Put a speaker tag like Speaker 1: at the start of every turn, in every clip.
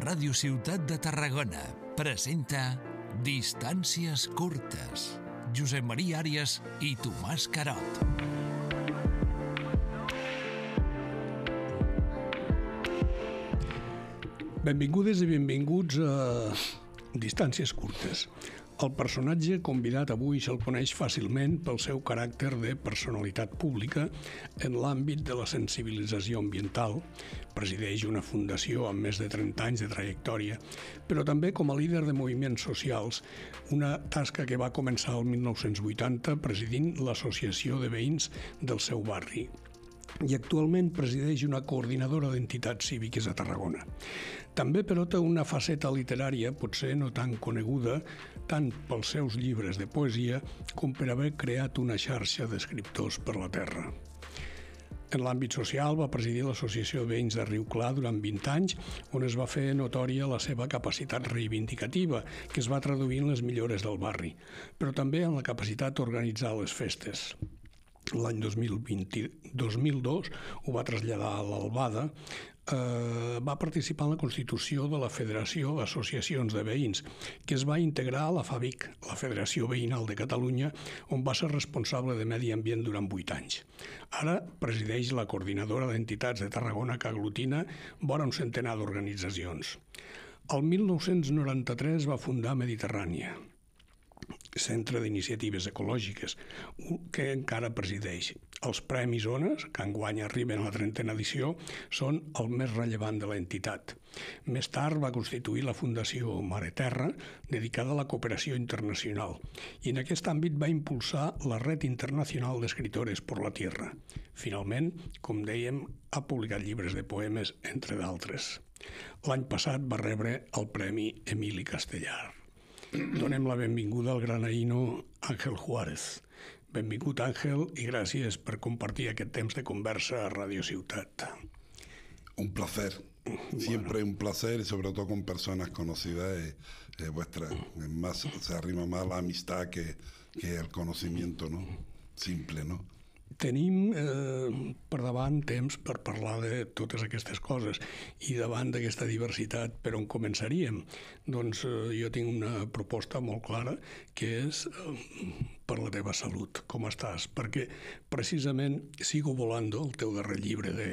Speaker 1: Ràdio Ciutat de Tarragona presenta Distàncies curtes. Josep Maria Àries i Tomàs Carot.
Speaker 2: Benvingudes i benvinguts a Distàncies curtes, el personatge convidat avui se'l coneix fàcilment pel seu caràcter de personalitat pública en l'àmbit de la sensibilització ambiental. Presideix una fundació amb més de 30 anys de trajectòria, però també com a líder de moviments socials, una tasca que va començar el 1980 presidint l'Associació de Veïns del seu barri i actualment presideix una coordinadora d'entitats cíviques a Tarragona. També pelota una faceta literària, potser no tan coneguda, tant pels seus llibres de poesia com per haver creat una xarxa d'escriptors per la Terra. En l'àmbit social va presidir l'Associació Veïns de Riu Clar durant 20 anys, on es va fer notòria la seva capacitat reivindicativa, que es va traduir en les millores del barri, però també en la capacitat d'organitzar les festes. L'any 2002 ho va traslladar a l'Albada, eh, va participar en la constitució de la Federació d'Associacions de Veïns, que es va integrar a la FAVIC, la Federació Veïnal de Catalunya, on va ser responsable de medi ambient durant 8 anys. Ara presideix la coordinadora d'entitats de Tarragona que aglutina vora un centenar d'organitzacions. El 1993 va fundar Mediterrània, Centre d'Iniciatives Ecològiques, que encara presideix. Els Premis Ones, que enguany arriben a la trentena edició, són el més rellevant de l'entitat. Més tard va constituir la Fundació Mare Terra, dedicada a la cooperació internacional, i en aquest àmbit va impulsar la Red Internacional d'Escritores per la Tierra. Finalment, com dèiem, ha publicat llibres de poemes, entre d'altres. L'any passat va rebre el Premi Emili Castellar. Donem la benvinguda al granaïno Ángel Juárez. Benvingut, Ángel y gracias por compartir que temps de conversa a Radio Ciutat. Un placer. Siempre
Speaker 3: un placer, y sobre todo con personas conocidas, eh, eh, vuestra, más, se arrima más la amistad que, que el conocimiento, ¿no? Simple, ¿no?
Speaker 2: Tenim eh, per davant temps per parlar de totes aquestes coses i davant d'aquesta diversitat per on començaríem? Doncs eh, jo tinc una proposta molt clara que és eh, per la teva salut, com estàs? Perquè precisament Sigo Volando, el teu darrer llibre de,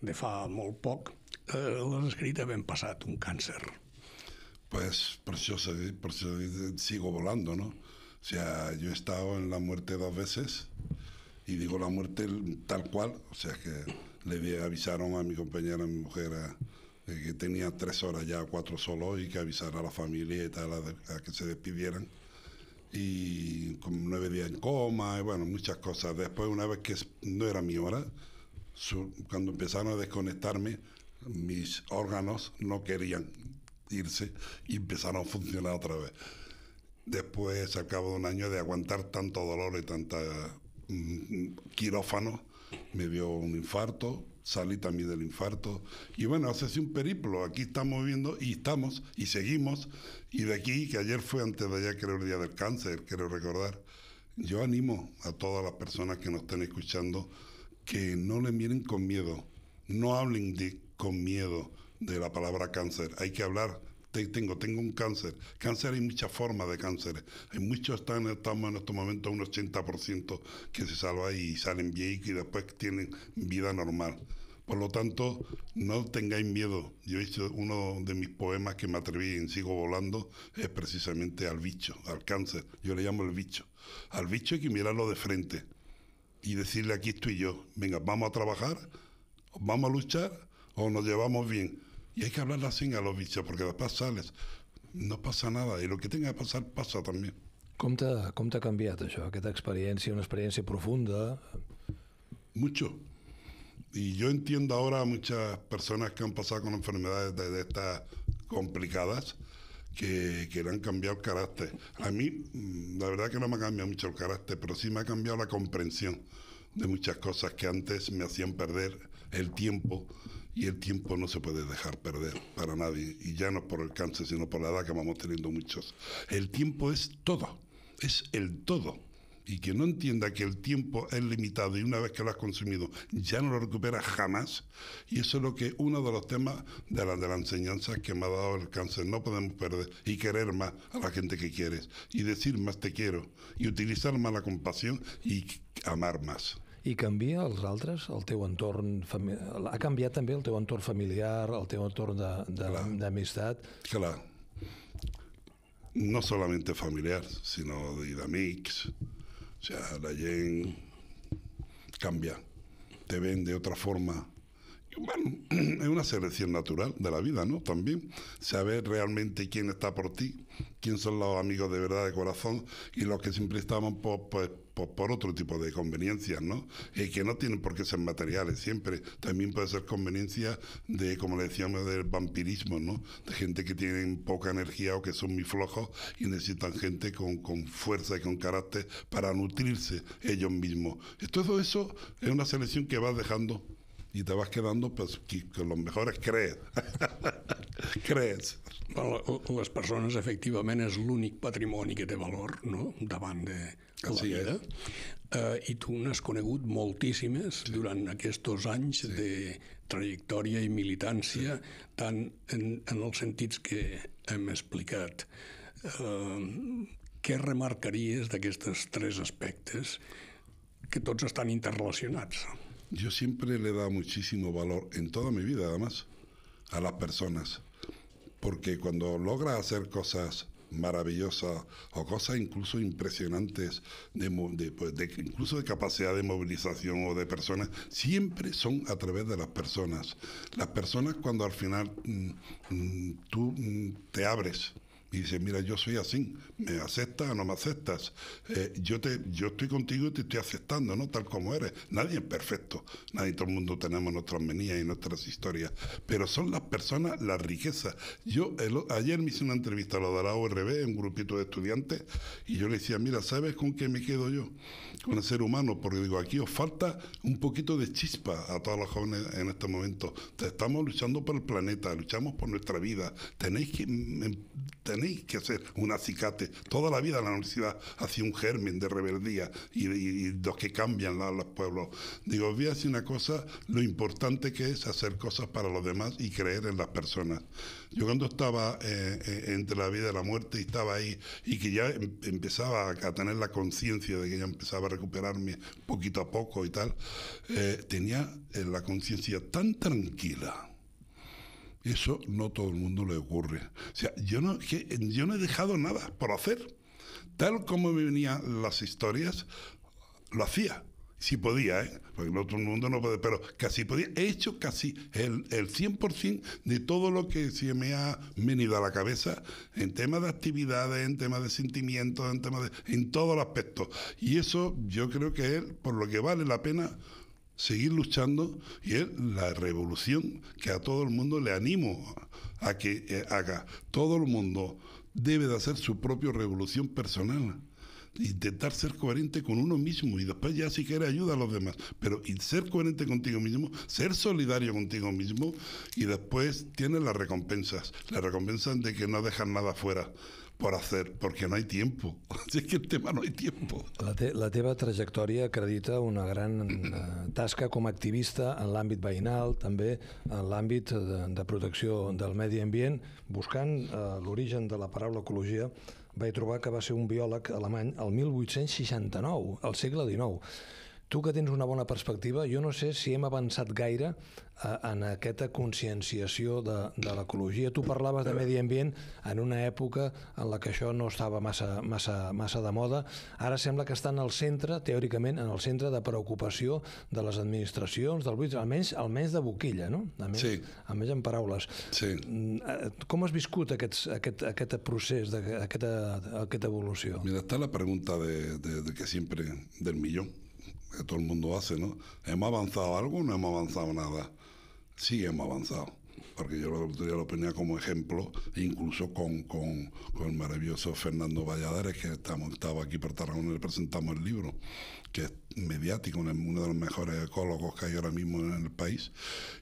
Speaker 2: de fa molt poc, eh, l'has escrit havent passat un càncer.
Speaker 3: Pues por eso, por eso sigo volando, ¿no? O sea, yo he estado en la muerte dos veces, y digo la muerte tal cual, o sea que le avisaron a mi compañera, a mi mujer, eh, que tenía tres horas ya, cuatro solo, y que avisara a la familia y tal, a, que se despidieran. Y como nueve días en coma, y bueno, muchas cosas. Después, una vez que no era mi hora, cuando empezaron a desconectarme, mis órganos no querían irse y empezaron a funcionar otra vez. Después, al cabo de un año de aguantar tanto dolor y tanta quirófano, me dio un infarto, salí también del infarto. Y bueno, hace así un periplo. Aquí estamos viendo y estamos y seguimos. Y de aquí, que ayer fue antes de allá, creo, el día del cáncer, quiero recordar. Yo animo a todas las personas que nos estén escuchando que no le miren con miedo, no hablen con miedo de la palabra cáncer. Hay que hablar tengo, tengo un cáncer. Cáncer hay muchas formas de cáncer. Hay muchos están, estamos en estos este momentos un 80% que se salva y salen bien y después tienen vida normal. Por lo tanto, no tengáis miedo. Yo hice uno de mis poemas que me atreví y Sigo Volando, es precisamente al bicho, al cáncer. Yo le llamo el bicho. Al bicho hay que mirarlo de frente y decirle aquí estoy yo. Venga, vamos a trabajar, vamos a luchar o nos llevamos bien y hay que hablarla sin vicios... porque después sales, no pasa nada, ...y lo que tenga que pasar, pasa también.
Speaker 1: ¿Cómo te ha cambiado canviat això, aquesta experiència, una experiencia profunda?
Speaker 3: Mucho. Y yo entiendo ahora a muchas personas que han pasado con enfermedades de, estas complicadas que, que le han cambiado el carácter. A mí, mm, la verdad que no me ha cambiado mucho el carácter, pero sí me ha cambiado la comprensión de muchas cosas que antes me hacían perder el tiempo y el tiempo no se puede dejar perder para nadie, y ya no por el cáncer, sino por la edad que vamos teniendo muchos. El tiempo es todo, es el todo. Y que no entienda que el tiempo es limitado y una vez que lo has consumido ya no lo recuperas jamás. Y eso es lo que uno de los temas de la, de la enseñanza que me ha dado el cáncer. No podemos perder y querer más a la gente que quieres y decir más te quiero y utilizar más la compasión y amar más.
Speaker 1: i canvia els altres, el teu entorn ha canviat també el teu entorn familiar, el teu entorn d'amistat. Clar.
Speaker 3: No solament familiar, sinó d'amics. O sea, la gent canvia, te ven de forma. bueno, es una selección natural de la vida, ¿no? También saber realmente quién está por ti, quién son los amigos de verdad de corazón y los que siempre estaban pues, por, por, otro tipo de conveniencias, ¿no? Y que no tienen por qué ser materiales siempre. También puede ser conveniencia de, como le decíamos, del vampirismo, ¿no? De gente que tiene poca energía o que son muy flojos y necesitan gente con, fuerza y con carácter para nutrirse ellos mismos. todo eso es una selección que vas dejando y te vas quedando pues, que, que lo mejor es creer.
Speaker 2: crees. les persones, efectivament, és l'únic patrimoni que té valor no? davant de, la sí, vida. Eh? I tu n'has conegut moltíssimes sí. durant aquests anys sí. de trajectòria i militància, sí. tant en, en els sentits que hem explicat. Eh, què remarcaries d'aquestes tres aspectes que tots estan interrelacionats?
Speaker 3: Yo siempre le he dado muchísimo valor en toda mi vida, además, a las personas. Porque cuando logra hacer cosas maravillosas o cosas incluso impresionantes, pues, de, incluso de capacidad de movilización o de personas, siempre son a través de las personas. Las personas cuando al final mm, mm, tú mm, te abres dice, mira, yo soy así, me aceptas o no me aceptas, eh, yo, te, yo estoy contigo y te estoy aceptando, ¿no? Tal como eres. Nadie es perfecto, nadie, todo el mundo tenemos nuestras manías y nuestras historias, pero son las personas la riqueza. Yo ayer me hice una entrevista a lo de la ORB, un grupito de estudiantes, y yo le decía, mira, ¿sabes con qué me quedo yo? Con el ser humano, porque digo, aquí os falta un poquito de chispa a todos los jóvenes en este momento. Estamos luchando por el planeta, luchamos por nuestra vida. Tenéis que... Mm, em, que hacer un acicate. Toda la vida la universidad hacia un germen de rebeldía y, los que cambian los pueblos. Digo, voy a una cosa, lo importante que es hacer cosas para los demás y creer en las personas. Yo cuando estaba eh, eh, entre la vida y la muerte y estaba ahí y que ya em, empezaba a tener la conciencia de que ya empezaba a recuperarme poquito a poco y tal, eh, tenía la conciencia tan tranquila eso no todo el mundo le ocurre. O sea, yo no, he dejado nada por hacer. Tal como me venían las historias, lo hacía. Si podía, ¿eh? porque no todo el mundo no puede, pero casi podía. He hecho casi el, el 100% de todo lo que se me ha venido a la cabeza en temas de actividades, en temas de sentimientos, en temas de. en todos los aspectos. Y eso yo creo que es por lo que vale la pena seguir luchando y es la revolución que a todo el mundo le animo a que eh, haga. Todo el mundo debe de hacer su propia revolución personal. Intentar ser coherente con uno mismo y después ya si quiere ayuda a los demás. Pero ser coherente contigo mismo, ser solidario contigo mismo y después tienes las recompensas. Las recompensas de que no dejas nada fuera. por hacer, porque no hay tiempo.
Speaker 1: es que el tema no hay tiempo. La, te, la teva trajectòria acredita una gran eh, tasca com a activista en l'àmbit veïnal, també en l'àmbit de, de protecció del medi ambient. Buscant eh, l'origen de la paraula ecologia, vaig trobar que va ser un biòleg alemany el 1869, al segle XIX Tu que tens una bona perspectiva, jo no sé si hem avançat gaire eh, en aquesta conscienciació de, de l'ecologia. Tu parlaves de medi ambient en una època en la que això no estava massa, massa, massa de moda. Ara sembla que està en el centre, teòricament, en el centre de preocupació de les administracions, del buit, almenys, almenys de boquilla, no? A més, sí. més en paraules. Sí. Mm, eh, com has viscut aquests, aquest, aquest procés, de, aquesta, aquesta evolució? Mira,
Speaker 3: està la pregunta de, de, de que sempre del millor, que todo el mundo hace, ¿no? ¿Hemos avanzado algo no hemos avanzado nada? Sí, hemos avanzado. Porque yo lo, lo ponía como ejemplo, e incluso con, el maravilloso Fernando Valladares, que estamos, estaba aquí por Tarragona y le presentamos el libro que es mediático, uno, de los mejores ecólogos que hay ahora mismo en el país,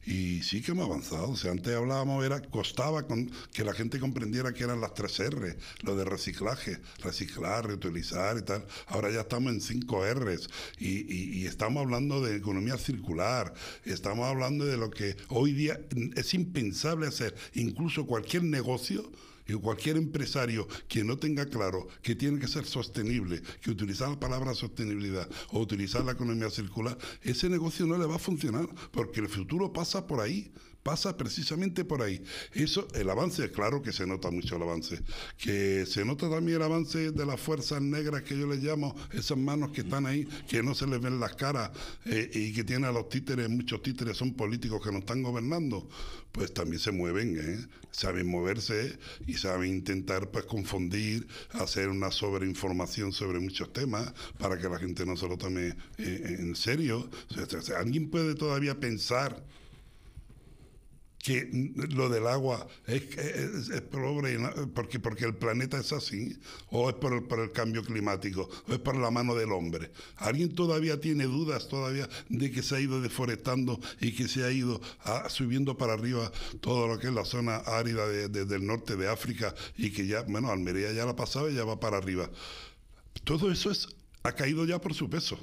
Speaker 3: y sí que hemos avanzado. O sea, antes hablábamos, era, costaba que la gente comprendiera que eran las tres R, lo de reciclaje, reciclar, reutilizar y tal. Ahora ya estamos en cinco R y estamos hablando de economía circular, estamos hablando de lo que hoy día es impensable hacer, incluso cualquier negocio y cualquier empresario que no tenga claro que tiene que ser sostenible, que utilizar la palabra sostenibilidad o utilizar la economía circular, ese negocio no le va a funcionar porque el futuro pasa por ahí pasa precisamente por ahí. Eso, el avance, claro que se nota mucho el avance. Que se nota también el avance de las fuerzas negras que yo les llamo, esas manos que están ahí, que no se les ven las caras eh, y que tienen a los títeres, muchos títeres son políticos que no están gobernando, pues también se mueven, eh, saben moverse y saben intentar pues confundir, hacer una sobreinformación sobre muchos temas para que la gente no se lo tome eh, en serio. alguien puede todavía pensar que lo del agua es, pobre porque, porque el planeta es así, o es por el, cambio climático, o es por la mano del hombre. ¿Alguien todavía tiene dudas todavía de que se ha ido deforestando y que se ha ido ah, subiendo para arriba todo lo que es la zona árida de, del norte de África y que ya, bueno, Almería ya la pasaba y ya va para arriba? Todo eso es, ha caído ya por su peso.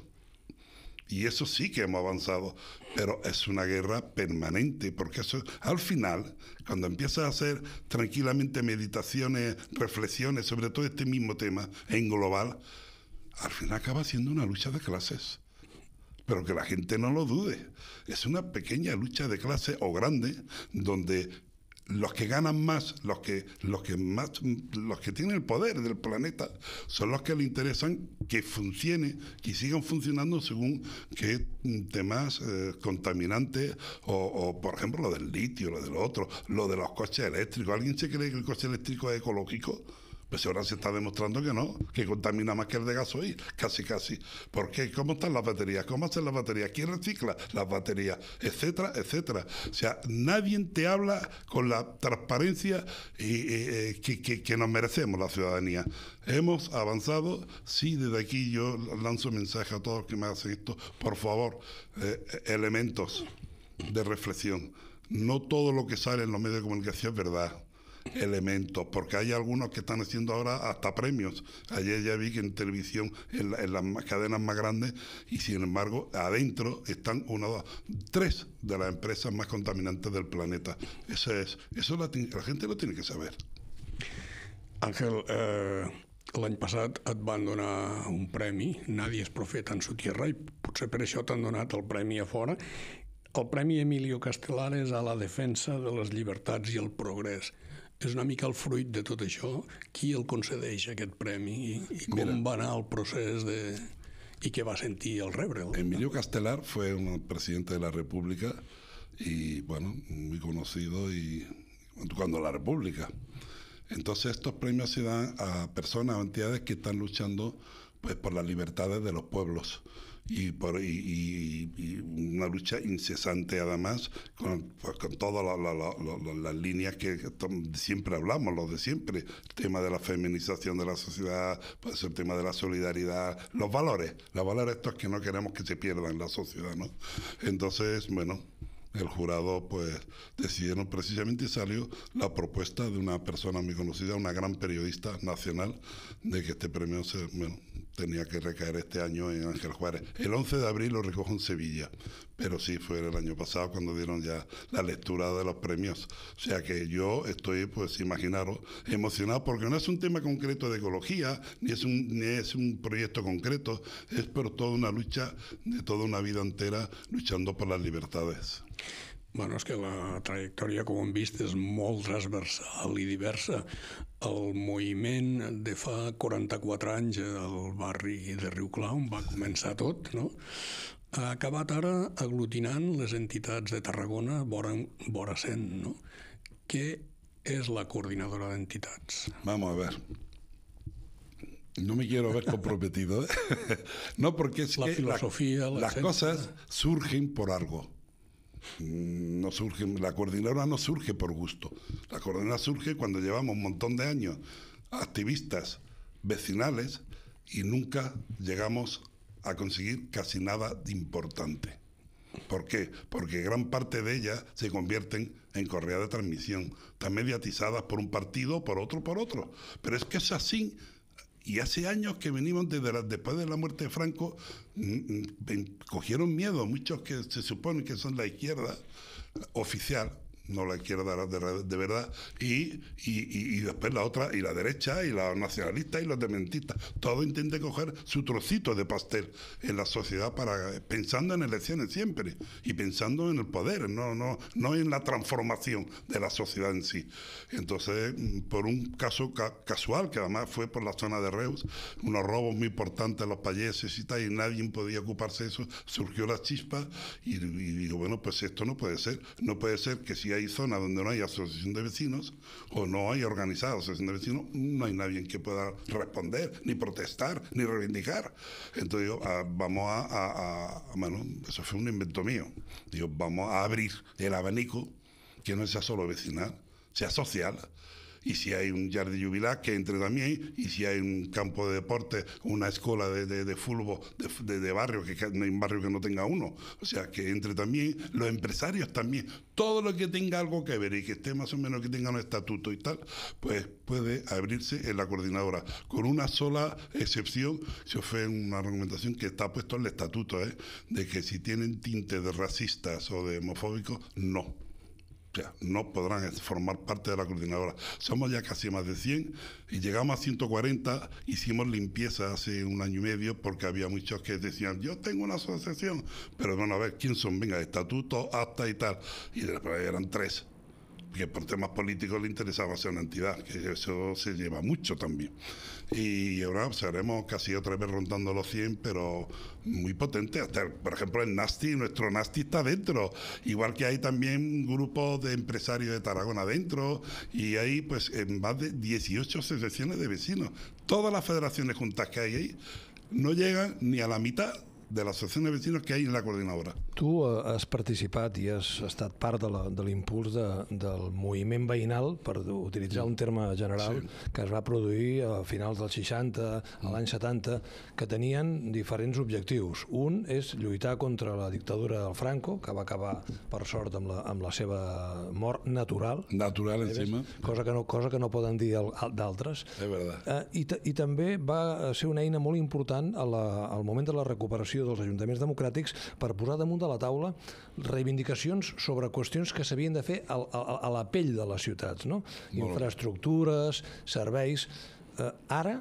Speaker 3: Y eso sí que hemos avanzado, pero es una guerra permanente, porque eso al final, cuando empiezas a hacer tranquilamente meditaciones, reflexiones sobre todo este mismo tema en global, al final acaba siendo una lucha de clases. Pero que la gente no lo dude. Es una pequeña lucha de clases o grande donde los que ganan más, los que, los que más, los que tienen el poder del planeta, son los que le interesan que funcione, que sigan funcionando según qué temas eh, contaminantes, o, o, por ejemplo lo del litio, lo del otro, lo de los coches eléctricos. ¿Alguien se cree que el coche eléctrico es ecológico? Pues ahora se está demostrando que no, que contamina más que el de gasoil, casi casi. ¿Por qué? ¿Cómo están las baterías? ¿Cómo hacen las baterías? ¿Quién recicla las baterías? Etcétera, etcétera. O sea, nadie te habla con la transparencia eh, que, nos merecemos la ciudadanía. Hemos avanzado, sí, desde aquí yo lanzo mensaje a todos que me hacen esto, por favor, eh, elementos de reflexión. No todo lo que sale en los medios de comunicación es verdad elementos, porque hay algunos que están haciendo ahora hasta premios. Ayer ya vi que en televisión, en, la, en las cadenas más grandes, y sin embargo, adentro están una, dos, tres de las empresas más contaminantes del planeta. Eso es, eso la, la
Speaker 2: gente lo tiene que saber. Ángel, eh, l'any passat et van donar un premi, Nadie es profeta en su tierra, i potser per això t'han donat el premi a fora, el Premi Emilio és a la defensa de les llibertats i el progrés. ¿Es una mica el fruit de tot això, qui el concedeix aquest premi i, i com Mira, va de, y qué va a sentir el rebre. Emilio Castelar fue un
Speaker 3: presidente de la República y, bueno, muy conocido y cuando la República. Entonces estos premios se dan a personas o entidades que están luchando pues, por las libertades de los pueblos y, por, y, una lucha incesante además con, todas las líneas que, siempre hablamos, los de siempre, el tema de la feminización de la sociedad, pues el tema de la solidaridad, los valores, los valores estos que no queremos que se pierdan en la sociedad, ¿no? Entonces, bueno, el jurado pues decidieron precisamente salió la propuesta de una persona muy conocida, una gran periodista nacional, de que este premio se, bueno, tenía que recaer este año en Ángel Juárez. El 11 de abril lo recojo en Sevilla, pero sí fue el año pasado cuando dieron ya la lectura de los premios. O sea que yo estoy, pues imaginaros, emocionado porque no es un tema concreto de ecología, ni es un, ni es un proyecto concreto, es por toda una lucha de toda una vida entera luchando
Speaker 2: por las libertades. Bueno, és que la trajectòria, com hem vist, és molt transversal i diversa. El moviment de fa 44 anys al barri de Riuclar, on va començar tot, no? ha acabat ara aglutinant les entitats de Tarragona, vora, vora 100, no? que és la coordinadora d'entitats?
Speaker 3: Vamos a ver. No me quiero ver comprometido. ¿eh? no, porque es la que la, la las cosas surgen por algo. Mm, no surge, la coordinadora no surge por gusto, la coordinadora surge cuando llevamos un montón de años activistas vecinales y nunca llegamos a conseguir casi nada de importante. ¿Por qué? Porque gran parte de ellas se convierten en correa de transmisión, están mediatizadas por un partido, por otro, por otro. Pero es que es así y hace años que venimos desde después de la muerte de Franco, mm, mm, cogieron miedo muchos que se suponen que son la izquierda oficial, no la izquierda de, de verdad, y, y, después la otra, y la derecha, y los nacionalistas, y los dementistas. Todo intenta coger su trocito de pastel en la sociedad para eh, pensando en elecciones siempre, y pensando en el poder, no, no, no en la transformación de la sociedad en sí. Entonces, mm, por un caso casual, que además fue por la zona de Reus, unos robos muy importantes a los países y tal, y nadie podía ocuparse de eso, surgió la chispa, y, y digo, bueno, pues esto no puede ser, no puede ser que si hay hay zona donde no hay asociación de vecinos o no hay organizada asociación de vecinos, no hay nadie que pueda responder, ni protestar, ni reivindicar. Entonces ah, vamos a, a, a, bueno, eso fue un invento mío. Digo, vamos a abrir el abanico que no sea solo vecinal, sea social, y si hay un jardín jubilá que entre también, y si hay un campo de deporte, una escuela de, de, de fútbol de, barrio, que no hay un barrio que no tenga uno, o sea, que entre también, los empresarios también, todo lo que tenga algo que ver y que esté más o menos que tenga un estatuto y tal, pues puede abrirse en la coordinadora, con una sola excepción, eso fue una argumentación que está puesto en el estatuto, ¿eh? de que si tienen tintes de racistas o de homofóbicos, no. O no podrán formar parte de la coordinadora. Somos ya casi más de 100 y llegamos a 140. Hicimos limpieza hace un año y medio porque había muchos que decían, yo tengo una asociación, pero no a ver, ¿quién son? Venga, estatuto, acta y tal. Y después eran tres que por temas políticos le interesaba ser una entidad, que eso se lleva mucho también. Y ahora observaremos casi otra vez rondando los 100, pero muy potente. por ejemplo, el Nasty, nuestro Nasty está dentro. Igual que hay también grupos de empresarios de Tarragona adentro... Y hay pues en más de 18 asociaciones de vecinos. Todas las federaciones juntas que hay ahí
Speaker 1: no llegan ni a la mitad de l'Associació de Vecinos que hay en la coordinadora. Tu eh, has participat i has estat part de l'impuls de de, del moviment veïnal, per utilitzar un terme general, sí. que es va produir a finals dels 60, a l'any 70, que tenien diferents objectius. Un és lluitar contra la dictadura del Franco, que va acabar, per sort, amb la, amb la seva mort natural. Natural, en eh, encima. Cosa que no, cosa que no poden dir d'altres. És veritat. verdad. Eh, i, I també va ser una eina molt important a la, al moment de la recuperació Federació dels Ajuntaments Democràtics per posar damunt de la taula reivindicacions sobre qüestions que s'havien de fer a, a, a la pell de les ciutats, no? Infraestructures, serveis... Eh, ara,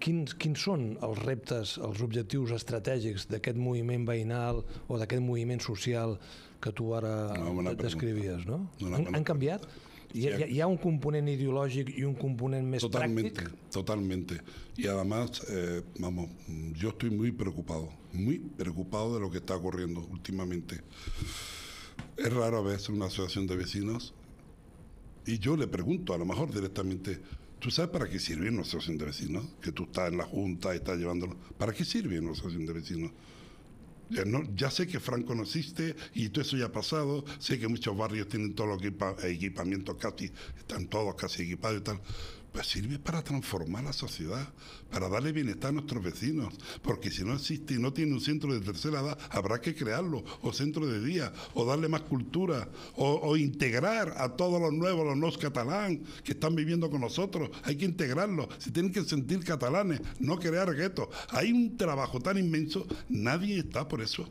Speaker 1: quins, quins són els reptes, els objectius estratègics d'aquest moviment veïnal o d'aquest moviment social que tu ara no, descrivies, no? no, no han, han canviat? ¿Y hay un componente ideológico y un componente más totalmente,
Speaker 3: Totalmente. Y además, eh, vamos, yo estoy muy preocupado, muy preocupado de lo que está ocurriendo últimamente. Es raro ver una asociación de vecinos y yo le pregunto, a lo mejor directamente, ¿Tú sabes para qué sirve una asociación de vecinos? Que tú estás en la junta y estás llevándolo. ¿Para qué sirve una asociación de vecinos? Ya, sé que Franco no y todo eso ya ha pasado. Sé que muchos barrios tienen todos los equipamiento, casi, están todos casi equipados y tal pues sirve para transformar la sociedad, para darle bienestar a nuestros vecinos, porque si no existe y no tiene un centro de tercera edad, habrá que crearlo, o centro de día, o darle más cultura, o, integrar a todos los nuevos, los no catalán que están viviendo con nosotros, hay que integrarlos, si tienen que sentir catalanes, no crear guetos. Hay un trabajo tan inmenso, nadie está por eso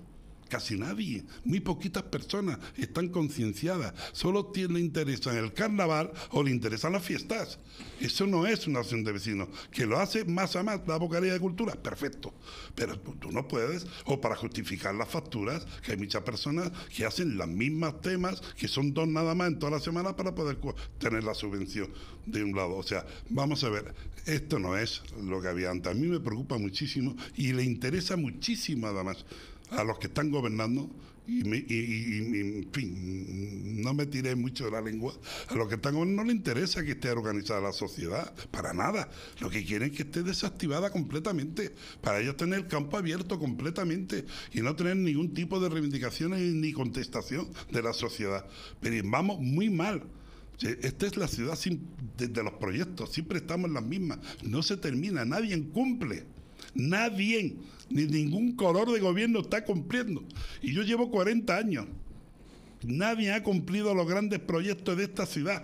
Speaker 3: casi nadie, muy poquitas personas están concienciadas, solo interés en el carnaval o le interesan las fiestas. Eso no es una acción de vecinos, que lo hace más a más la vocería de Cultura, perfecto, pero tú no puedes, o para justificar las facturas, que hay muchas personas que hacen los mismos temas, que son dos nada más en toda la semana para poder tener la subvención de un lado. O sea, vamos a ver, esto no es lo que había antes, a mí me preocupa muchísimo y le interesa muchísimo además a los que están gobernando, y, en fin, no me tiré mucho de la lengua, a los que están gobernando no les interesa que esté organizada la sociedad, para nada. Lo que quieren es que esté desactivada completamente, para ellos tener el campo abierto completamente y no tener ningún tipo de reivindicaciones ni contestación de la sociedad. Pero vamos muy mal. Esta es la ciudad sin, de, los proyectos, siempre estamos en las mismas, no se termina, nadie cumple. Nadie, ni ningún color de gobierno está cumpliendo. Y yo llevo 40 años. Nadie ha cumplido los grandes proyectos de esta ciudad.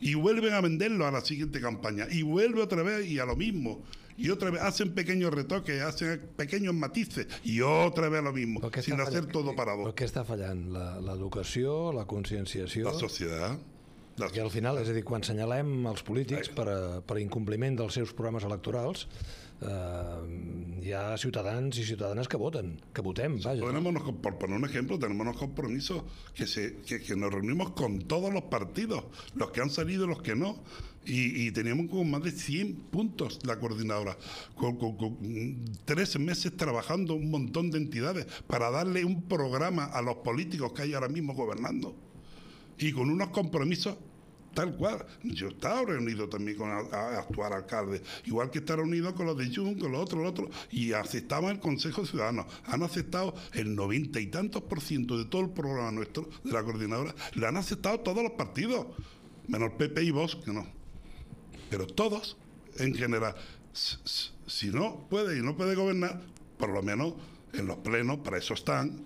Speaker 3: Y vuelven a venderlo a la siguiente campaña. Y vuelve otra vez y a lo mismo. Y otra vez hacen pequeños retoques, hacen pequeños matices. Y otra vez a lo mismo, sin hacer
Speaker 1: todo para ¿Qué está fallando? ¿La, la educación la, concienciación La sociedad Y al final, es a cuando señalamos a los polítics para a, per incompliment dels seus ...ya ehm, ciudadanos y ciudadanas que voten, que voten. Vaya. por poner un ejemplo, tenemos unos
Speaker 3: compromisos que, se, que, nos reunimos con todos los partidos, los que han salido, los que no, y, y teníamos como más de 100 puntos la coordinadora, con, tres meses trabajando un montón de entidades para darle un programa a los políticos que hay ahora mismo gobernando y con unos compromisos Tal cual. Yo estaba reunido también con el actuar alcalde, igual que estar reunido con los de Jun, con los otros, los otros, y aceptaban el Consejo Ciudadano. Han aceptado el noventa y tantos por ciento de todo el programa nuestro, de la coordinadora, le han aceptado todos los partidos, menos PP y vos, que no. Pero todos, en general. Si no puede y no puede gobernar, por lo menos en los plenos, para eso están,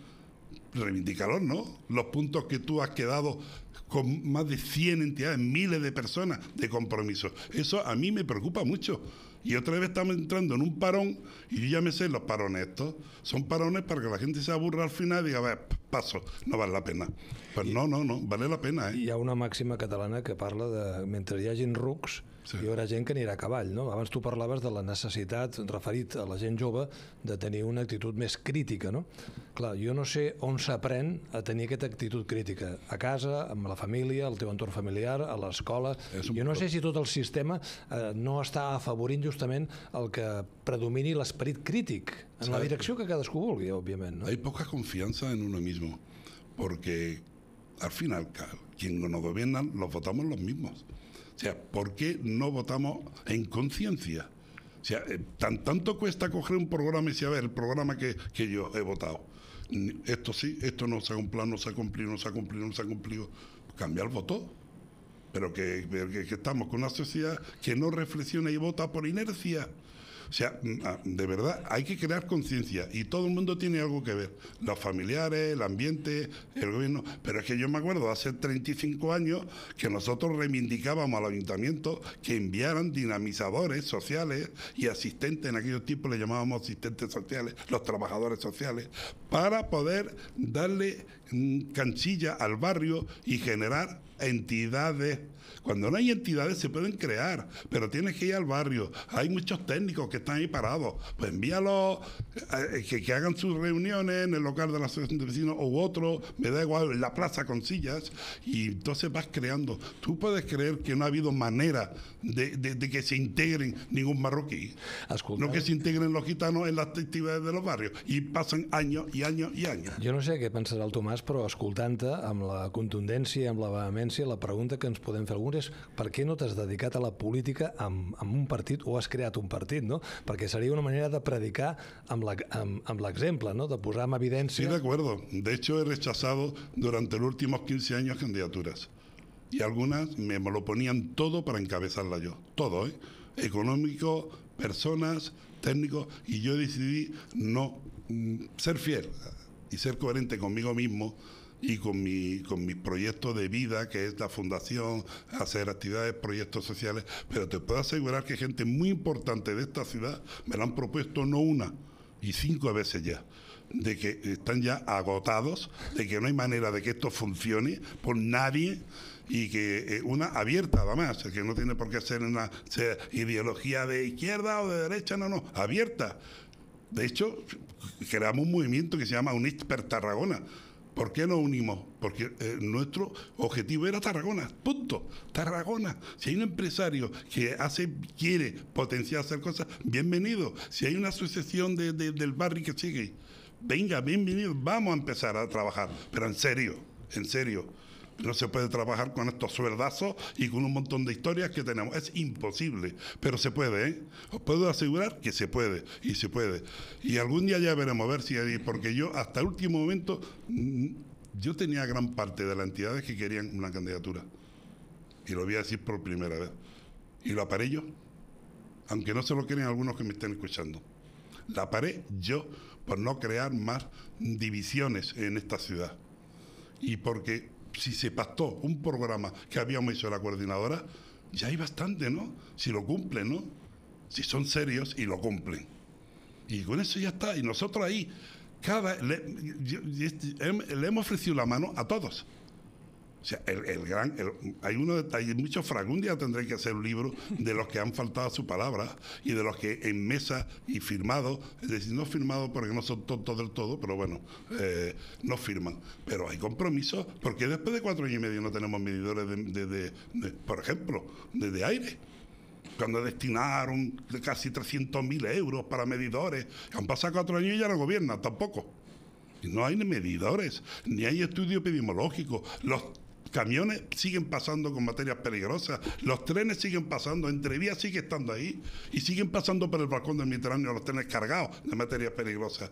Speaker 3: reivindicaron ¿no? Los puntos que tú has quedado con más de 100 entidades, miles de personas de compromiso. Eso a mí me preocupa mucho. Y otra vez estamos entrando en un parón, y yo ya me sé los parones estos, son parones para que la gente se aburra al final y diga, ver, paso, no vale la pena.
Speaker 1: Pues no, no, no, vale la pena. Eh? Y una máxima catalana que habla de mientras ya hagin rucs, Sí. Hi haurà gent que anirà a cavall, no? Abans tu parlaves de la necessitat, referit a la gent jove, de tenir una actitud més crítica, no? Clar, jo no sé on s'aprèn a tenir aquesta actitud crítica. A casa, amb la família, al teu entorn familiar, a l'escola... Un... Jo no sé si tot el sistema eh, no està afavorint justament el que predomini l'esperit crític, en la
Speaker 3: direcció que cadascú vulgui, òbviament, no? Hay poca confiança en uno mismo, porque al final, quien nos gobiernan los votamos los mismos. O sea, ¿por qué no votamos en conciencia? O sea, eh, tan, tanto cuesta coger un programa y decir, a ver, el programa que, yo he votado. Esto sí, esto no se ha cumplido, no se ha cumplido, no se ha cumplido, no se ha cumplido. Cambiar voto. Pero que estamos con una sociedad que no reflexiona y vota por inercia. O sea, mm, ah, de verdad, hay que crear conciencia y todo el mundo tiene algo que ver. Los familiares, el ambiente, el gobierno. Pero es que yo me acuerdo hace 35 años que nosotros reivindicábamos al ayuntamiento que enviaran dinamizadores sociales y asistentes, en aquellos tiempos le llamábamos asistentes sociales, los trabajadores sociales, para poder darle cancilla al barrio y generar entidades. Cuando no hay entidades se pueden crear, pero tienes que ir al barrio. Hay muchos técnicos que están ahí parados. Pues envíalos, eh, que, hagan sus reuniones en el local de la asociación de vecinos o otro, me da igual, en la plaza con sillas, y entonces vas creando. Tú puedes creer que no ha habido manera de, que se integren ningún marroquí. No que se integren los gitanos en las actividades de los barrios. Y pasan años y años y años.
Speaker 1: Yo no sé qué pensará el Tomás però escoltant-te amb la contundència, amb la vehemència, la pregunta que ens podem fer alguns és per què no t'has dedicat a la política amb, amb un partit o has creat un partit, no? Perquè seria una manera de predicar amb l'exemple, no? De posar en evidència... Sí, de
Speaker 3: acuerdo. De hecho, he rechazado durante los últimos 15 años candidaturas. Y algunas me lo ponían todo para encabezarla yo. Todo, ¿eh? Económico, personas, técnicos. Y yo decidí no mm, ser fiel y ser coherente conmigo mismo y con mi, con mis proyectos de vida, que es la fundación, hacer actividades, proyectos sociales, pero te puedo asegurar que gente muy importante de esta ciudad me la han propuesto no una y cinco veces ya de que están ya agotados, de que no hay manera de que esto funcione por nadie y que eh, una abierta además, que no tiene por qué ser una ideología de izquierda o de derecha, no, no, abierta, de hecho, creamos un movimiento que se llama Uníxper Tarragona. ¿Por qué nos unimos? Porque eh, nuestro objetivo era Tarragona, punto. Tarragona. Si hay un empresario que hace, quiere potenciar hacer cosas, bienvenido. Si hay una sucesión del barrio que sigue, venga, bienvenido, vamos a empezar a trabajar, pero en serio, en serio. No se puede trabajar con estos sueldazos y con un montón de historias que tenemos. Es imposible, pero se puede, ¿eh? Os puedo asegurar que se puede, y se puede. Y algún día ya veremos, a ver si porque yo hasta el último momento, mm, yo tenía gran parte de las entidades que querían una candidatura. Y lo voy a decir por primera vez. Y lo paré yo, aunque no se lo quieren algunos que me estén escuchando. La paré yo por no crear más divisiones en esta ciudad. Y porque si se pactó un programa que habíamos hecho la coordinadora, ya hay bastante, ¿no? Si lo cumplen, ¿no? Si son serios y lo cumplen. Y con eso ya está. Y nosotros ahí, cada, le, este, le hemos ofrecido la mano a todos. O sea, el, gran, hay uno detalle, muchos fragundia tendré que hacer un libro de los que han faltado a su palabra y de los que en mesa y firmado, es decir, no firmado porque no son tontos del todo, pero bueno, eh, no firman. Pero hay compromisos, porque después de cuatro años y medio no tenemos medidores de, por ejemplo, de aire cuando destinaron casi 300.000 euros para medidores. Han pasado cuatro años y ya no gobierna tampoco. No hay medidores, ni hay estudio epidemiológico. Los camiones siguen pasando con materias peligrosas, los trenes siguen pasando, Entrevías sigue estando ahí y siguen pasando por el balcón del Mediterráneo los trenes cargados de materias peligrosas.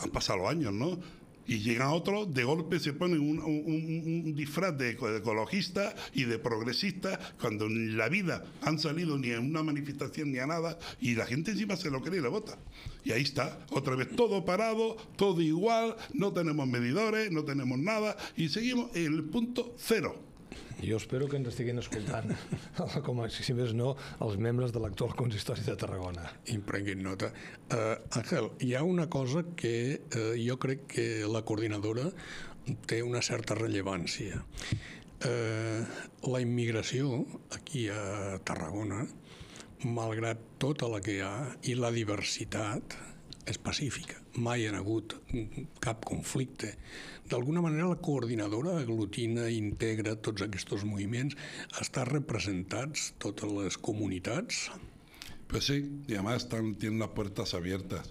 Speaker 3: Han pasado años, ¿no? Y llegan otro, de golpe se pone un, disfraz de ecologista y de progresista, cuando en la vida han salido ni a una manifestación ni a nada, y la gente encima se lo cree y le vota. Y ahí está, otra vez todo parado, todo igual, no tenemos medidores, no tenemos
Speaker 1: nada, y seguimos en el punto cero. Jo espero que ens estiguin escoltant, com a, si més no, els membres de l'actual consistori de Tarragona.
Speaker 2: I prenguin nota. Uh, eh, Angel, hi ha una cosa que uh, jo crec que la coordinadora té una certa rellevància. Uh, la immigració aquí a Tarragona, malgrat tota la que hi ha i la diversitat, és pacífica. Mai hi ha hagut cap conflicte D'alguna manera la coordinadora aglutina i integra tots aquests moviments, estan representats totes les comunitats Pues sí, y además están, tienen las puertas
Speaker 3: abiertas.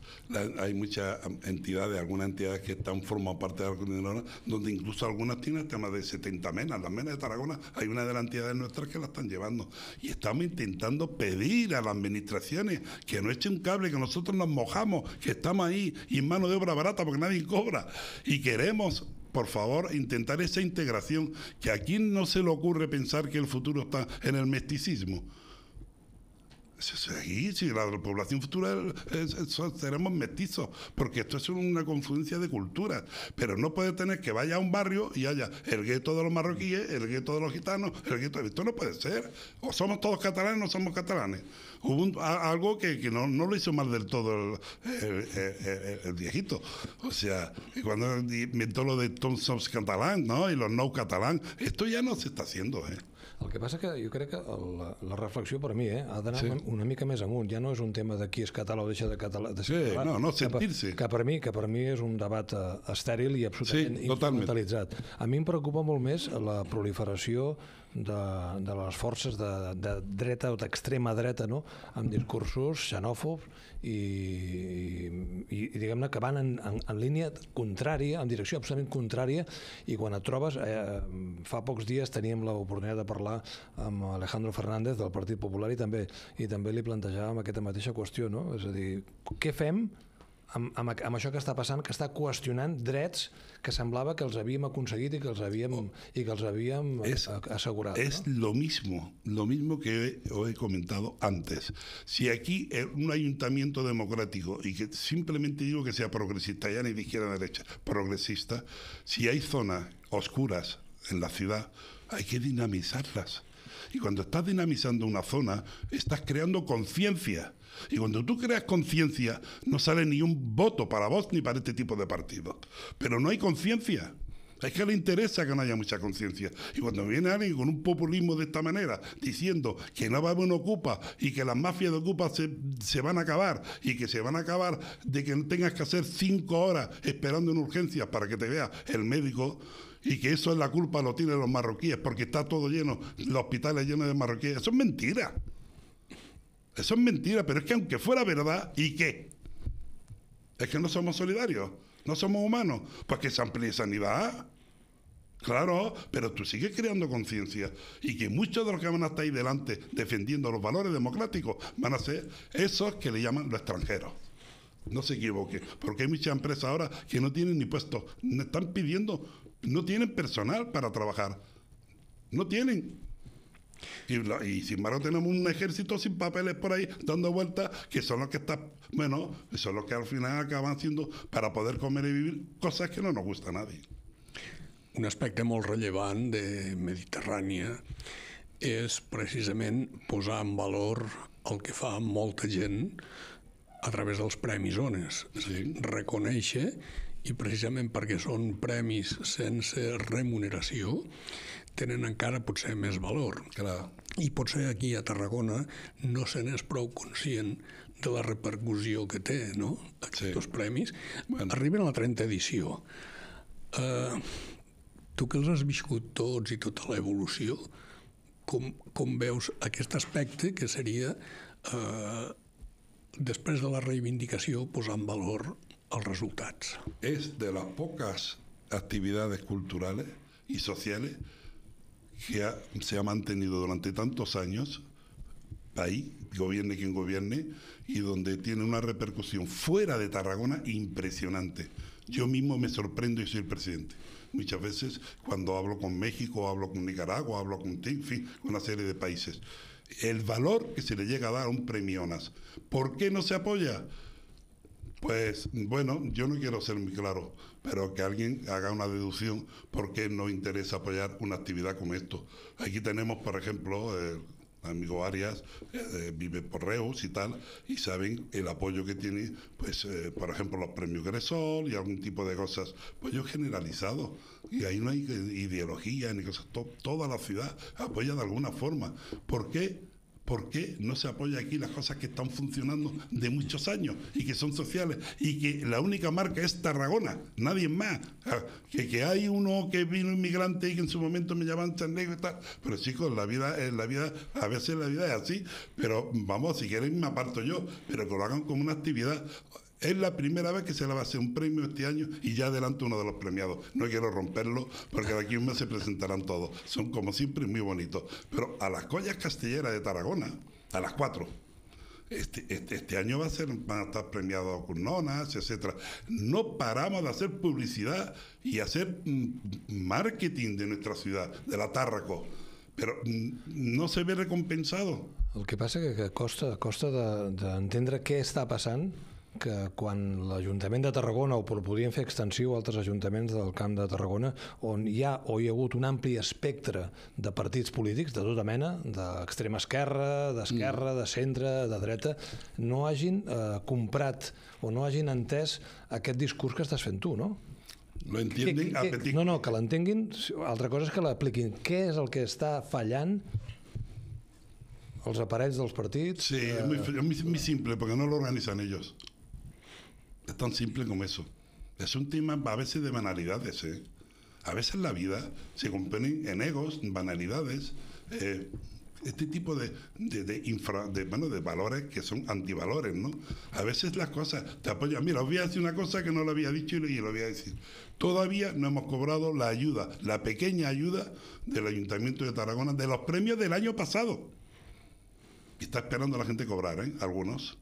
Speaker 3: hay muchas entidades, algunas entidades que están forman parte de la donde incluso algunas tienen hasta más de 70 menas. Las menas de Tarragona, hay una de las entidades nuestras que la están llevando. Y estamos intentando pedir a las administraciones que no echen un cable, que nosotros nos mojamos, que estamos ahí en mano de obra barata porque nadie cobra. Y queremos por favor, intentar esa integración, que a quién no se le ocurre pensar que el futuro está en el mesticismo. Sí, sí, la población futura eh, eh, seremos mestizos, porque esto es una confluencia de culturas, pero no puede tener que vaya a un barrio y haya el gueto de los marroquíes, el gueto de los gitanos, el gueto de... Esto no puede ser. O somos todos catalanes no somos catalanes. Hubo algo que, no, lo hizo mal del todo el, viejito. O sea, cuando inventó lo de Tom Sobs catalán, ¿no? Y los no catalán, esto ya no se está haciendo, ¿eh?
Speaker 1: El que passa que jo crec que la, la reflexió per mi eh, ha d'anar sí. una mica més amunt. Ja no és un tema de qui és català o deixa de català. De sí, català, no, no sentir-se. Que, que, per mi, que per mi és un debat eh, estèril i absolutament sí, instrumentalitzat. A mi em preocupa molt més la proliferació de, de les forces de, de dreta o d'extrema dreta, no? amb discursos xenòfobs i, i, i diguem-ne que van en, en, en línia contrària, en direcció absolutament contrària, i quan et trobes, eh, fa pocs dies teníem l'oportunitat de parlar amb Alejandro Fernández del Partit Popular i també, i també li plantejàvem aquesta mateixa qüestió, no? és a dir, què fem amb, amb, això que está passant, que està qüestionant drets que semblava que los habíamos conseguido i que els y que los habíamos asegurado. Eh, es
Speaker 3: lo mismo, lo mismo que os he comentado antes. Si aquí eh, un ayuntamiento democrático, y que simplemente digo que sea progresista, ya ni de izquierda derecha, progresista, si hay zonas oscuras en la ciudad, hay que dinamizarlas. Y cuando estás dinamizando una zona, estás creando conciencia y cuando tú creas conciencia, no sale ni un voto para vos ni para este tipo de partidos. Pero no hay conciencia. Es que le interesa que no haya mucha conciencia. Y cuando viene alguien con un populismo de esta manera, diciendo que no va a haber una ocupa y que las mafias de ocupa se, se, van a acabar y que se van a acabar de que no tengas que hacer cinco horas esperando en urgencias para que te vea el médico y que eso es la culpa lo tienen los marroquíes porque está todo lleno, los hospitales llenos de marroquíes, eso es mentira. Eso es mentira, pero es que aunque fuera verdad, ¿y qué? Es que no somos solidarios, no somos humanos. Pues que se amplíe sanidad. Claro, pero tú sigues creando conciencia y que muchos de los que van a estar ahí delante defendiendo los valores democráticos van a ser esos que le llaman los extranjeros. No se equivoque, porque hay muchas empresas ahora que no tienen ni puestos, están pidiendo, no tienen personal para trabajar. No tienen. Y, lo, y, sin embargo tenemos un ejército sin papeles por ahí dando vueltas, que son los que están, bueno, son los que al final acaban siendo para poder comer y vivir cosas que no nos gusta a nadie.
Speaker 2: Un aspecte molt rellevant de Mediterrània és precisament posar en valor el que fa molta gent a través dels Premis Ones. Sí. Reconèixer, i precisament perquè són premis sense remuneració, tenen encara potser més valor. Clar. I potser aquí a Tarragona no se n'és prou conscient de la repercussió que té, no?, aquests sí. premis. Bueno. Arriben a la 30 edició. Uh, tu que els has viscut tots i tota l'evolució, com, com veus aquest aspecte que seria, eh, després de la reivindicació, posar en valor els resultats?
Speaker 3: És de les poques activitats culturals i sociales que se ha mantenido durante tantos años ahí, gobierne quien gobierne, y donde tiene una repercusión fuera de Tarragona impresionante. Yo mismo me sorprendo y soy el presidente. Muchas veces cuando hablo con México, hablo con Nicaragua, hablo con, con una serie de países. El valor que se le llega a dar a un premio ONAS. ¿Por qué no se apoya? Pues bueno, yo no quiero ser muy claro, pero que alguien haga una deducción por qué no interesa apoyar una actividad como esto. Aquí tenemos, por ejemplo, el amigo Arias, eh, vive por Reus y tal, y saben el apoyo que tiene, pues, eh, por ejemplo, los premios Gresol y algún tipo de cosas. Pues yo generalizado, y ahí no hay eh, ideología ni cosas, toda la ciudad apoya de alguna forma. ¿Por qué? ¿Por qué no se apoya aquí las cosas que están funcionando de muchos años y que son sociales y que la única marca es Tarragona, nadie más? Ah, que, hay uno que vino inmigrante y que en su momento me llamaban tan y tal, pero chicos, la vida, la vida, a veces la vida es así, pero vamos, si quieren me aparto yo, pero que lo hagan como una actividad es la primera vez que se le va a hacer un premio este año y ya adelante uno de los premiados. No quiero romperlo porque de aquí un mes se presentarán todos. Son como siempre muy bonitos. Pero a las collas castelleras de Tarragona, a las cuatro. Este, este, este, año va a ser, van a estar premiados Curnonas, etcétera. No paramos de hacer publicidad y hacer mm, marketing de nuestra ciudad, de la Tárraco.
Speaker 1: ...pero mm, no se ve recompensado. Lo que pasa que, que costa, costa de, entender qué está pasando... que quan l'Ajuntament de Tarragona ho podien fer extensiu a altres ajuntaments del camp de Tarragona on hi ha o hi ha hagut un ampli espectre de partits polítics de tota mena, d'extrema esquerra, d'esquerra, mm. de centre, de dreta, no hagin eh, comprat o no hagin entès aquest discurs que estàs fent tu, no? Lo entienden que, que, No, no, que l'entenguin. Altra cosa és que l'apliquin. Què és el que està fallant els aparells dels partits? Sí, eh...
Speaker 3: molt simple, perquè no lo ells. Es tan simple como eso. Es un tema a veces de banalidades. ¿eh? A veces la vida se compone en egos, banalidades, eh, este tipo de, de, de, valores que son antivalores, ¿no? A veces las cosas te apoyan. Mira, os voy a decir una cosa que no lo había dicho y lo voy a decir. Todavía no hemos cobrado la ayuda, la pequeña ayuda del Ayuntamiento de Tarragona de los premios del año pasado. Y está esperando la gente cobrar, ¿eh? Algunos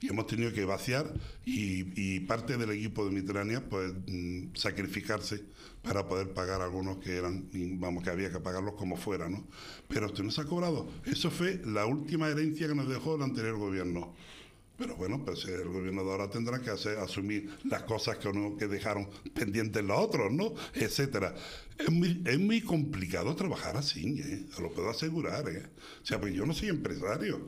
Speaker 3: y hemos tenido que vaciar y, parte del equipo de Mitrania pues mm, sacrificarse para poder pagar algunos que eran, vamos, que había que pagarlos como fuera, ¿no? Pero usted nos ha cobrado. Eso fue la última herencia que nos dejó el anterior gobierno. Pero bueno, pues eh, el gobierno de ahora tendrá que hacer, asumir las cosas que, que dejaron pendientes los otros, ¿no? Etcétera. Es muy, es muy complicado trabajar así, ¿eh? lo puedo asegurar, ¿eh? O sea, pues yo no soy empresario.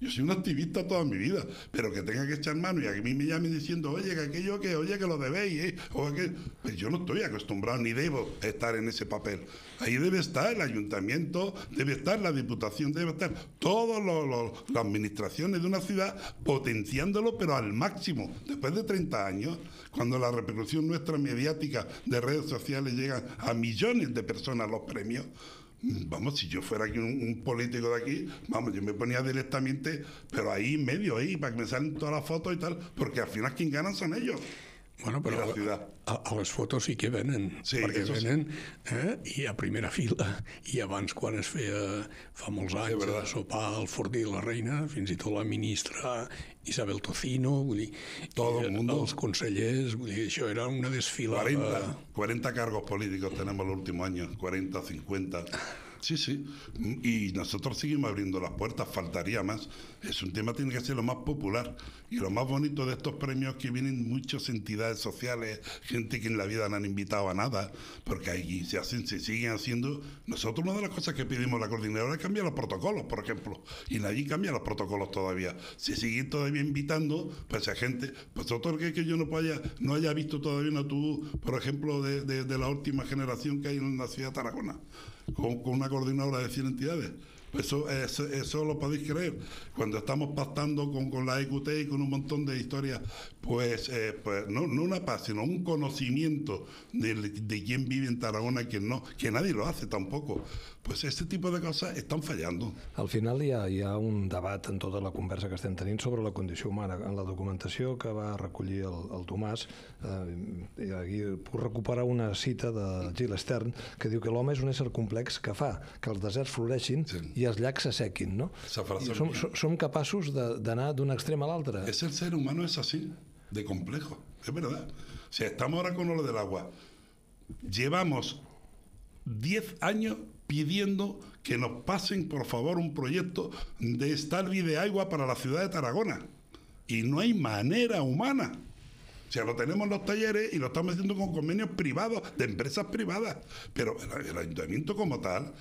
Speaker 3: Yo soy un activista toda mi vida, pero que tenga que echar mano y a mí me llamen diciendo, oye, que aquello que, oye, que lo debéis, ¿eh? o que pues yo no estoy acostumbrado ni debo estar en ese papel. Ahí debe estar el ayuntamiento, debe estar la diputación, debe estar todas las administraciones de una ciudad potenciándolo, pero al máximo. Después de 30 años, cuando la repercusión nuestra mediática de redes sociales llega a millones de personas los premios, Vamos, si yo fuera aquí un, político de aquí, vamos, yo me ponía directamente, pero ahí medio ahí, para que me salen todas las fotos y tal, porque al final
Speaker 2: quien ganan son ellos. Bueno, pero a, A, a, les fotos sí que venen, sí, perquè venen eh, i a primera fila. I abans, quan es feia fa molts anys, sí, a sopar al Fordí i la Reina, fins i tot la ministra Isabel Tocino, vull dir, tot el mundo. els consellers, vull dir, això era una desfilada... 40,
Speaker 3: 40 cargos políticos tenemos el último año, 40 o 50. Sí, sí. Y nosotros seguimos abriendo las puertas, faltaría más. Es un tema que tiene que ser lo más popular. Y lo más bonito de estos premios que vienen muchas entidades sociales, gente que en la vida no han invitado a nada, porque ahí se hacen, se siguen haciendo. Nosotros una de las cosas que pedimos la coordinadora es cambiar los protocolos, por ejemplo. Y nadie cambia los protocolos todavía. Se siguen todavía invitando, pues a gente. Pues otro que, que yo no haya, no haya visto todavía una tu por ejemplo, de, de, de la última generación que hay en la ciudad de Tarragona con, una coordinadora de 100 entidades Eso, eso, eso, lo podéis creer. Cuando estamos pactando con, con la EQT y con un montón de historias, pues, eh, pues no, no, una paz, sino un conocimiento de, de quién vive en Tarragona,
Speaker 1: quién no, que nadie lo hace tampoco. Pues este tipo de coses estan fallando. Al final hi ha, hi ha un debat en tota la conversa que estem tenint sobre la condició humana. En la documentació que va recollir el, el Tomàs, eh, aquí puc recuperar una cita de Gil Stern que diu que l'home és un ésser complex que fa que els deserts floreixin sí. i y els llacs s'assequin, no?
Speaker 3: capaces de
Speaker 1: capaços de una extrema a otra. Es el ser humano es así,
Speaker 3: de complejo, es verdad. ...si estamos ahora con lo del agua. Llevamos 10 años pidiendo que nos pasen, por favor, un proyecto de y de agua para la ciudad de Tarragona. Y no hay manera humana. O sea, lo tenemos en los talleres y lo estamos haciendo con convenios privados, de empresas privadas. Pero el ayuntamiento como tal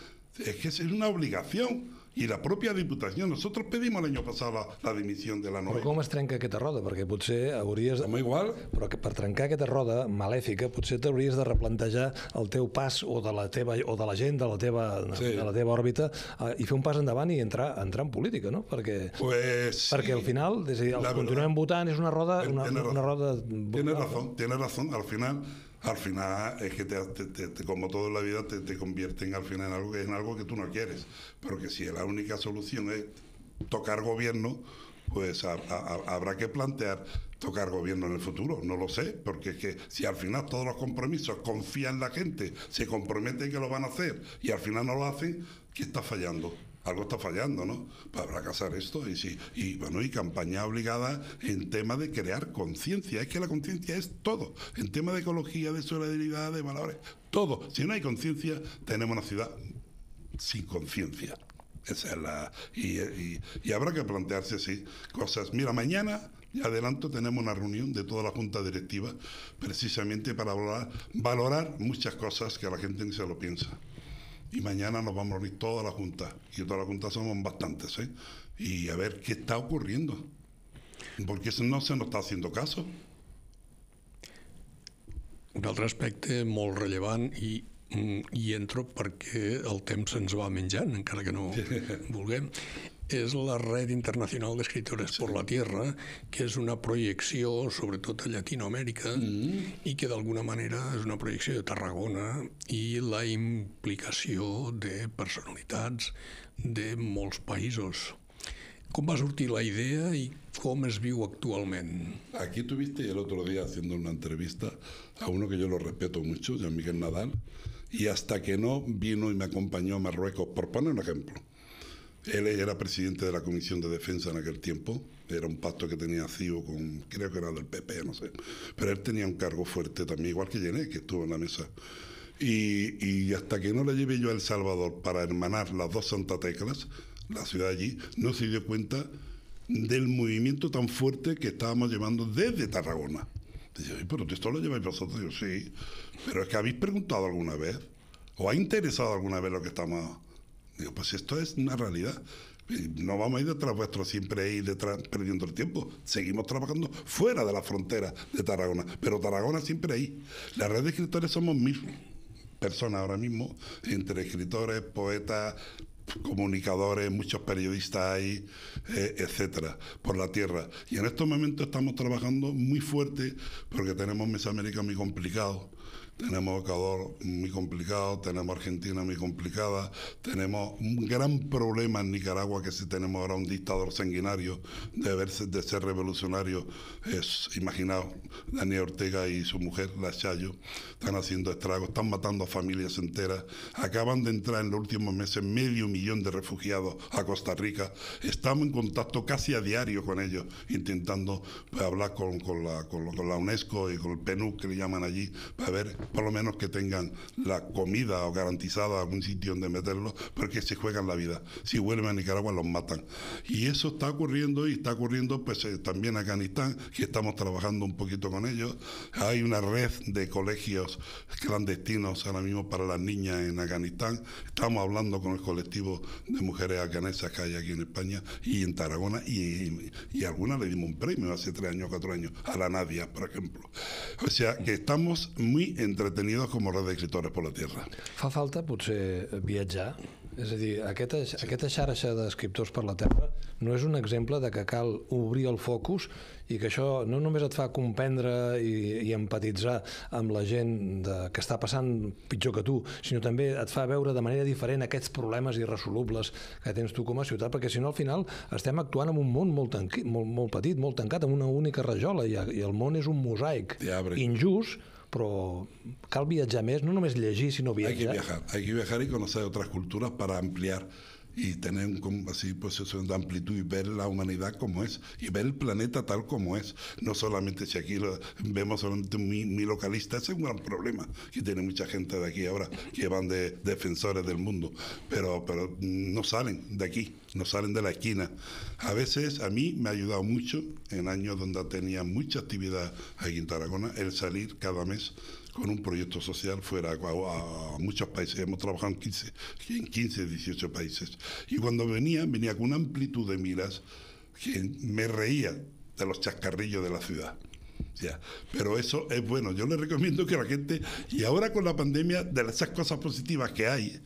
Speaker 3: es que es una obligación i la pròpia Diputació. Nosaltres pedimos l'any passat la, la dimissió de la
Speaker 1: Noe. Però com es trenca aquesta roda? Perquè potser hauries... Home, igual. Però que per trencar aquesta roda malèfica, potser t'hauries de replantejar el teu pas o de la teva o de la gent de la teva, sí. de la teva òrbita eh, i fer un pas endavant i entrar, entrar en política, no? Perquè,
Speaker 3: pues, sí. perquè al final, és a el continuem
Speaker 1: votant, és una roda... Una, tiene,
Speaker 3: una roda... Tienes razón, tienes razón. Al final, al final es que te, como todo en la vida te, convierten al final en algo, algo que tú no quieres. Pero que si la única solución es tocar gobierno, pues habrá que plantear tocar gobierno en el futuro, no lo sé, porque es que si al final todos los compromisos confían en la gente, se comprometen que lo van a hacer y al final no lo hacen, ¿qué está fallando? algo está fallando, ¿no? Para pues fracasar esto y, sí, y, bueno, y campaña obligada en tema de crear conciencia. Es que la conciencia es todo. En tema de ecología, de solidaridad, de valores, todo. Si no hay conciencia, tenemos una ciudad sin conciencia. Esa es la, y, habrá que plantearse así cosas. Mira, mañana, adelanto, tenemos una reunión de toda la Junta Directiva precisamente para valorar, muchas cosas que a la gente ni se lo piensa. y mañana nos vamos a reunir toda la Junta. Y toda la Junta somos bastantes, ¿eh? Y a ver qué está ocurriendo. Porque eso no se nos está haciendo caso.
Speaker 2: Un altre aspecte molt rellevant i hi mm, entro perquè el temps se'ns va menjant, encara que no vulguem, és la Red Internacional d'Escriptores per sí. la Tierra, que és una projecció, sobretot a Llatinoamèrica mm. i que d'alguna manera és una projecció de Tarragona i la implicació de personalitats de molts països. Com va sortir la idea i com es viu actualment? Aquí tuviste
Speaker 3: el otro día haciendo una entrevista a uno que yo lo respeto mucho, Jean Miguel Nadal, y hasta que no vino y me acompañó a Marruecos, por poner un ejemplo, Él era presidente de la Comisión de Defensa en aquel tiempo, era un pacto que tenía CIO con, creo que era del PP, no sé, pero él tenía un cargo fuerte también, igual que Llené, que estuvo en la mesa. Y, hasta que no le llevé yo a El Salvador para hermanar las dos Santa Teclas, la ciudad allí, no se dio cuenta del movimiento tan fuerte que estábamos llevando desde Tarragona. Dije, pero esto lo lleváis vosotros. Yo, sí, pero es que habéis preguntado alguna vez, o ha interesado alguna vez lo que estamos pues esto es una realidad. No vamos a ir detrás vuestro, siempre ir detrás, perdiendo el tiempo. Seguimos trabajando fuera de la frontera de Tarragona, pero Tarragona siempre ahí. La red de escritores somos mil personas ahora mismo, entre escritores, poetas, comunicadores, muchos periodistas ahí, eh, etcétera, por la tierra. Y en estos momentos estamos trabajando muy fuerte porque tenemos Mesoamérica muy complicado tenemos Ecuador muy complicado, tenemos Argentina muy complicada, tenemos un gran problema en Nicaragua que si tenemos ahora un dictador sanguinario de, verse, de ser revolucionario, es imaginado, Daniel Ortega y su mujer, la Chayo, están haciendo estragos, están matando familias enteras, acaban de entrar en los últimos meses medio millón de refugiados a Costa Rica, estamos en contacto casi a diario con ellos, intentando hablar con, la, con, la UNESCO y con el PNU que le llaman allí, para ver por lo menos que tengan la comida o garantizada algún sitio donde meterlos, porque se juegan la vida. Si vuelven a Nicaragua los matan. Y eso está ocurriendo y está ocurriendo pues eh, también en Afganistán, que estamos trabajando un poquito con ellos. Hay una red de colegios clandestinos ahora mismo para las niñas en Afganistán. Estamos hablando con el colectivo de mujeres afganesas que hay aquí en España y en Tarragona y, y, algunas le dimos un premio hace tres años, cuatro años, a la Nadia, por ejemplo. O sea que estamos muy en entretenidos como red de escritores por la Tierra.
Speaker 1: Fa falta, potser, viatjar? És a dir, aquesta, sí. aquesta xarxa d'escriptors per la Terra no és un exemple de que cal obrir el focus i que això no només et fa comprendre i, i empatitzar amb la gent de, que està passant pitjor que tu, sinó també et fa veure de manera diferent aquests problemes irresolubles que tens tu com a ciutat, perquè si no al final estem actuant en un món molt, tanqui, molt, molt petit, molt tancat, en una única rajola i, i el món és un mosaic injust però cal viatjar més, no només llegir, sinó viatjar.
Speaker 3: Hay que viajar, hay que viajar y conocer otras culturas para ampliar y tener un así proceso pues, de amplitud y ver la humanidad como es y ver el planeta tal como es. No solamente si aquí lo, vemos solamente mi, localista, ese es un gran problema que tiene mucha gente de aquí ahora que van de defensores del mundo, pero, pero no salen de aquí, no salen de la esquina. A veces a mí me ha ayudado mucho en años donde tenía mucha actividad aquí en Tarragona el salir cada mes con un proyecto social fuera a, muchos países. Hemos trabajado en 15, en 18 países. Y cuando venía, venía con una amplitud de miras que me reía de los chascarrillos de la ciudad. Pero eso es bueno. Yo le recomiendo que la gente, y ahora con la pandemia, de esas cosas positivas que hay,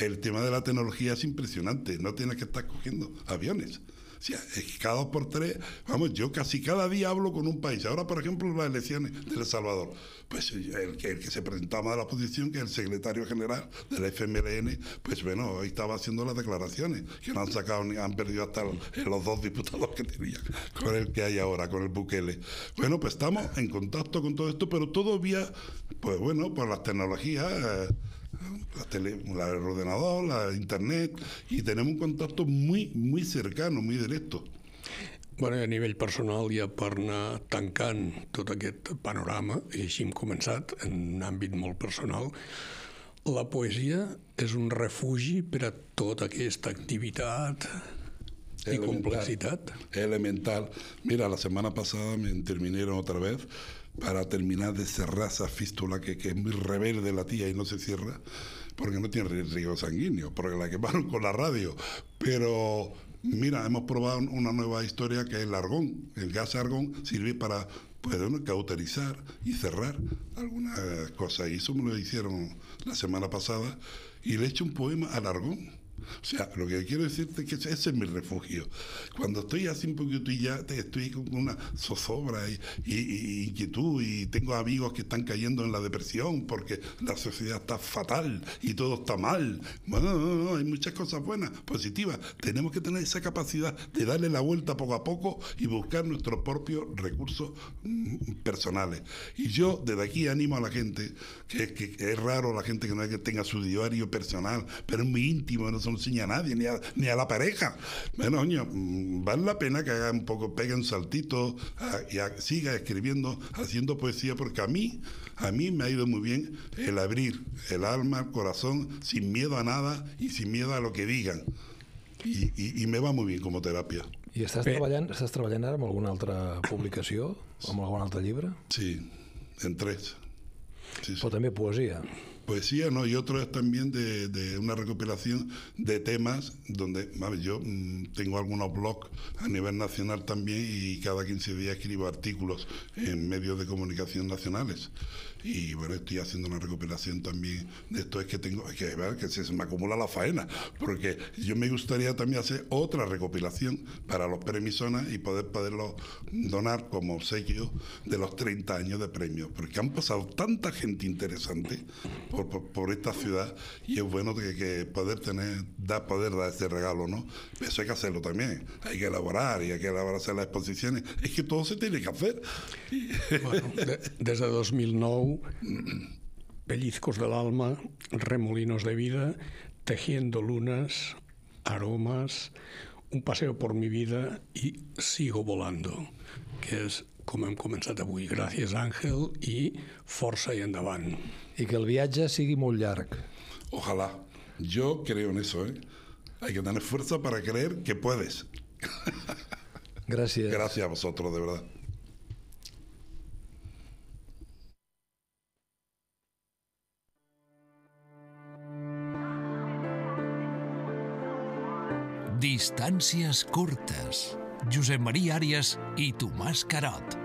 Speaker 3: el tema de la tecnología es impresionante. No tienes que estar cogiendo aviones. O sea, cada dos por tres, vamos, yo casi cada día hablo con un país. Ahora, por ejemplo, las elecciones de Salvador. Pues el que, se presentaba de la oposición, que es el secretario general del FMLN, pues bueno, hoy estaba haciendo las declaraciones, que no han sacado ni han perdido hasta los eh, dos diputados que tenían con el que hay ahora, con el Bukele. Bueno, pues estamos en contacto con todo esto, pero todavía, pues bueno, por las tecnologías. Eh, la tele, la, el ordenador, la internet, y tenemos un contacto muy, muy
Speaker 2: cercano, muy directo. Bueno, a nivell personal, ja per anar tancant tot aquest panorama, i així hem començat, en un àmbit molt personal, la poesia és un refugi per a tota aquesta activitat elemental, i complexitat.
Speaker 3: Elemental. Mira, la semana pasada me intervinieron otra vez para terminar de cerrar esa fístula que, es muy rebelde la tía y no se cierra, porque no tiene riego sanguíneo, porque la quemaron con la radio. Pero mira, hemos probado una nueva historia que es el argón. El gas argón sirve para pues, cauterizar y cerrar algunas cosas. Y eso me lo hicieron la semana pasada. Y le he hecho un poema al argón o sea, lo que quiero decirte es que ese es mi refugio. Cuando estoy así un poquito y ya estoy con una zozobra y, inquietud y tengo amigos que están cayendo en la depresión porque la sociedad está fatal y todo está mal. Bueno, no, no, hay muchas cosas buenas, positivas. Tenemos que tener esa capacidad de darle la vuelta poco a poco y buscar nuestros propios recursos mm, personales. Y yo desde aquí animo a la gente, que, que es raro la gente que no tenga su diario personal, pero es muy íntimo, enseña a nadie, ni a, la pareja. Bueno, oño, mm, vale la pena que haga un poco, pegue un saltito ah, y siga escribiendo, haciendo poesía, porque a mí, a mí me ha ido muy bien el abrir el alma, el corazón, sin miedo a nada y sin miedo a lo que digan. y me va muy bien como terapia
Speaker 1: ¿Y estás trabajando estás treballant, otra treballant alguna otra libra Sí, en tres. Sí, también poesía poesía, ¿no? Y
Speaker 3: otro es también de, una recopilación de temas donde, yo mm, tengo algunos blogs a nivel nacional también y cada 15 días escribo artículos en medios de comunicación nacionales. Y bueno, estoy haciendo una recopilación también de esto, es que tengo, que, que se, me acumula la faena, porque yo me gustaría también hacer otra recopilación para los premisonas y poder poderlo donar como obsequio de los 30 años de premios, porque han pasado tanta gente interesante por, esta ciudad y es bueno que, poder tener, dar poder dar este regalo, ¿no? Eso hay que hacerlo también, hay que elaborar y hay que elaborar hacer las exposiciones, es que todo se tiene que hacer.
Speaker 2: Bueno, desde 2009, Pellizcos del Alma, Remolinos de Vida, Tejiendo Lunas, Aromas, Un Paseo por mi Vida y Sigo Volando, que es como han comenzado avui. gracias Ángel y fuerza y endavant. Y que el viaje sigue muy
Speaker 3: Ojalá. Yo creo en eso, ¿eh? Hay que tener fuerza para creer que puedes. Gracias. Gracias a vosotros, de verdad.
Speaker 1: DISTANCIAS CORTAS José María Arias y tu Carot.